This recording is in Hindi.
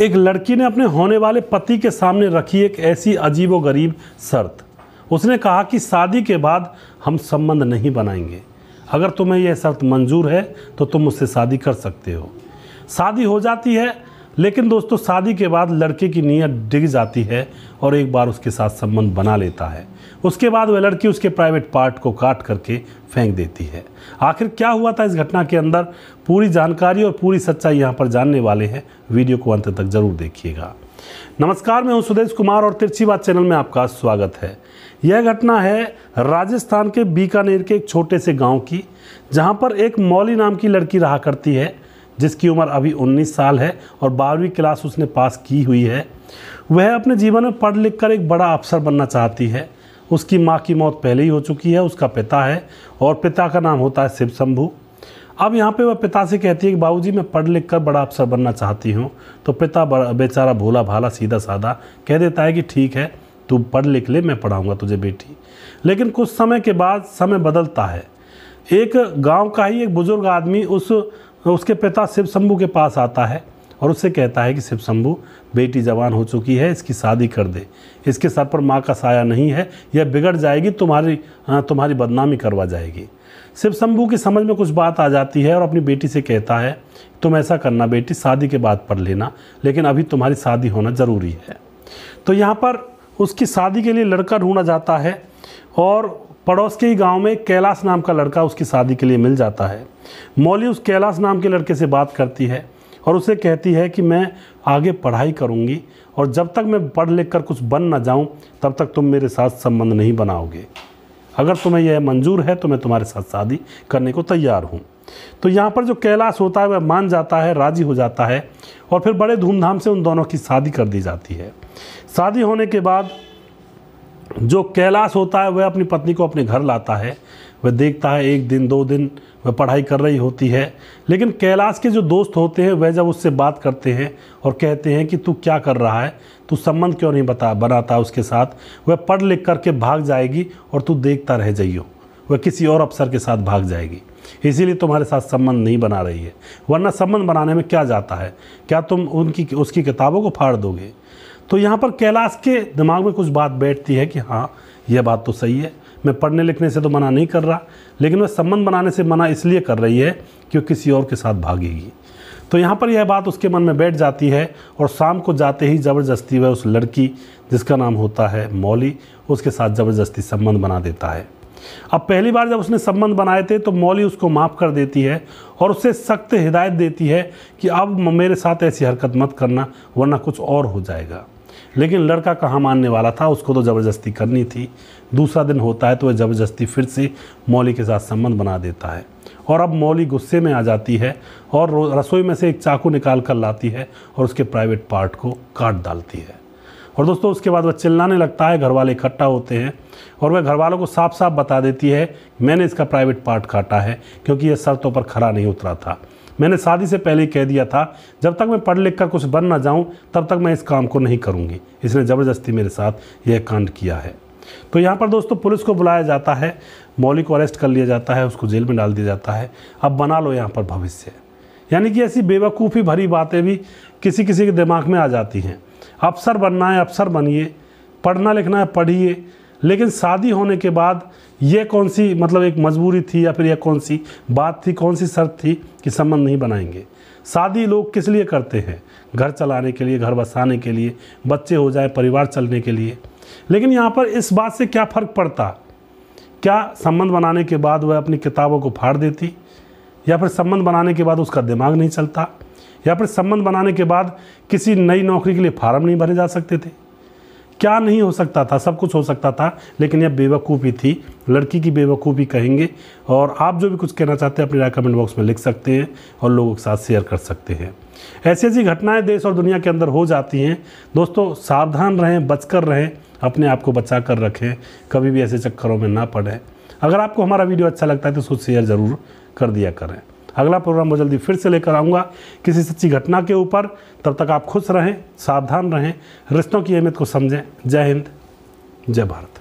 एक लड़की ने अपने होने वाले पति के सामने रखी एक ऐसी अजीबोगरीब शर्त उसने कहा कि शादी के बाद हम संबंध नहीं बनाएंगे अगर तुम्हें यह शर्त मंजूर है तो तुम मुझसे शादी कर सकते हो शादी हो जाती है लेकिन दोस्तों शादी के बाद लड़के की नीयत डिग जाती है और एक बार उसके साथ संबंध बना लेता है उसके बाद वह लड़की उसके प्राइवेट पार्ट को काट करके फेंक देती है आखिर क्या हुआ था इस घटना के अंदर पूरी जानकारी और पूरी सच्चाई यहाँ पर जानने वाले हैं वीडियो को अंत तक जरूर देखिएगा नमस्कार मैं हूँ सुदेश कुमार और तिरछी बात चैनल में आपका स्वागत है यह घटना है राजस्थान के बीकानेर के एक छोटे से गांव की जहां पर एक मौली नाम की लड़की रहा करती है जिसकी उम्र अभी 19 साल है और बारहवीं क्लास उसने पास की हुई है वह अपने जीवन में पढ़ लिख कर एक बड़ा अफसर बनना चाहती है उसकी माँ की मौत पहले ही हो चुकी है उसका पिता है और पिता का नाम होता है शिव शंभू अब यहाँ पे वह पिता से कहती है कि बाबूजी मैं पढ़ लिख कर बड़ा अफसर बनना चाहती हूँ तो पिता बेचारा भोला भाला सीधा साधा कह देता है कि ठीक है तू पढ़ लिख ले मैं पढ़ाऊँगा तुझे बेटी लेकिन कुछ समय के बाद समय बदलता है एक गांव का ही एक बुज़ुर्ग आदमी उस तो उसके पिता शिव शंभू के पास आता है और उससे कहता है कि शिव शंभू बेटी जवान हो चुकी है इसकी शादी कर दे इसके सर पर माँ का साया नहीं है यह बिगड़ जाएगी तुम्हारी हाँ, तुम्हारी बदनामी करवा जाएगी शिव शंभू की समझ में कुछ बात आ जाती है और अपनी बेटी से कहता है तुम ऐसा करना बेटी शादी के बाद पढ़ लेना लेकिन अभी तुम्हारी शादी होना ज़रूरी है तो यहाँ पर उसकी शादी के लिए लड़का ढूंढा जाता है और पड़ोस के ही गांव में कैलाश नाम का लड़का उसकी शादी के लिए मिल जाता है मौली उस कैलाश नाम के लड़के से बात करती है और उसे कहती है कि मैं आगे पढ़ाई करूँगी और जब तक मैं पढ़ लिख कर कुछ बन ना जाऊँ तब तक तुम मेरे साथ संबंध नहीं बनाओगे अगर तुम्हें यह मंजूर है तो मैं तुम्हारे साथ शादी करने को तैयार हूँ तो यहाँ पर जो कैलाश होता है वह मान जाता है राजी हो जाता है और फिर बड़े धूमधाम से उन दोनों की शादी कर दी जाती है शादी होने के बाद जो कैलाश होता है वह अपनी पत्नी को अपने घर लाता है वह देखता है एक दिन दो दिन वह पढ़ाई कर रही होती है लेकिन कैलाश के जो दोस्त होते हैं वह जब उससे बात करते हैं और कहते हैं कि तू क्या कर रहा है तू संबंध क्यों नहीं बता बनाता उसके साथ वह पढ़ लिख करके भाग जाएगी और तू देखता रह जाइयो वह किसी और अफसर के साथ भाग जाएगी इसीलिए तुम्हारे साथ संबंध नहीं बना रही है वरना संबंध बनाने में क्या जाता है क्या तुम उनकी उसकी किताबों को फाड़ दोगे तो यहाँ पर कैलाश के दिमाग में कुछ बात बैठती है कि हाँ यह बात तो सही है मैं पढ़ने लिखने से तो मना नहीं कर रहा लेकिन वह संबंध बनाने से मना इसलिए कर रही है कि वो किसी और के साथ भागेगी तो यहाँ पर यह बात उसके मन में बैठ जाती है और शाम को जाते ही ज़बरदस्ती वह उस लड़की जिसका नाम होता है मौली उसके साथ ज़बरदस्ती संबंध बना देता है अब पहली बार जब उसने संबंध बनाए थे तो मौली उसको माफ़ कर देती है और उससे सख्त हिदायत देती है कि अब मेरे साथ ऐसी हरकत मत करना वरना कुछ और हो जाएगा लेकिन लड़का कहाँ मानने वाला था उसको तो ज़बरदस्ती करनी थी दूसरा दिन होता है तो वह ज़बरदस्ती फिर से मौली के साथ संबंध बना देता है और अब मौली गुस्से में आ जाती है और रसोई में से एक चाकू निकाल कर लाती है और उसके प्राइवेट पार्ट को काट डालती है और दोस्तों उसके बाद वह चिल्लाने लगता है घर वाले इकट्ठा होते हैं और वह घर वालों को साफ साफ बता देती है मैंने इसका प्राइवेट पार्ट काटा है क्योंकि यह शर्तों पर खड़ा नहीं उतरा था मैंने शादी से पहले कह दिया था जब तक मैं पढ़ लिख कर कुछ बन ना जाऊं तब तक मैं इस काम को नहीं करूंगी इसने ज़बरदस्ती मेरे साथ यह कांड किया है तो यहाँ पर दोस्तों पुलिस को बुलाया जाता है मौलिक को अरेस्ट कर लिया जाता है उसको जेल में डाल दिया जाता है अब बना लो यहाँ पर भविष्य यानी कि ऐसी बेवकूफ़ी भरी बातें भी किसी किसी के दिमाग में आ जाती हैं अफसर बनना है अफसर बनिए पढ़ना लिखना है पढ़िए लेकिन शादी होने के बाद ये कौन सी मतलब एक मजबूरी थी या फिर यह कौन सी बात थी कौन सी शर्त थी कि संबंध नहीं बनाएंगे शादी लोग किस लिए करते हैं घर चलाने के लिए घर बसाने के लिए बच्चे हो जाए परिवार चलने के लिए लेकिन यहाँ पर इस बात से क्या फ़र्क पड़ता क्या संबंध बनाने के बाद वह अपनी किताबों को फाड़ देती या फिर संबंध बनाने के बाद उसका दिमाग नहीं चलता या फिर संबंध बनाने के बाद किसी नई नौकरी के लिए फार्म नहीं भरे जा सकते थे क्या नहीं हो सकता था सब कुछ हो सकता था लेकिन यह बेवकूफ़ी थी लड़की की बेवकूफ़ी कहेंगे और आप जो भी कुछ कहना चाहते हैं अपनी राय कमेंट बॉक्स में लिख सकते हैं और लोगों के साथ शेयर कर सकते हैं ऐसी ऐसी घटनाएं देश और दुनिया के अंदर हो जाती हैं दोस्तों सावधान रहें बचकर रहें अपने आप को बचा कर रखें कभी भी ऐसे चक्करों में ना पड़ें अगर आपको हमारा वीडियो अच्छा लगता है तो उसको शेयर ज़रूर कर दिया करें अगला प्रोग्राम बहुत जल्दी फिर से लेकर आऊँगा किसी सच्ची घटना के ऊपर तब तक आप खुश रहें सावधान रहें रिश्तों की अहमियत को समझें जय हिंद जय भारत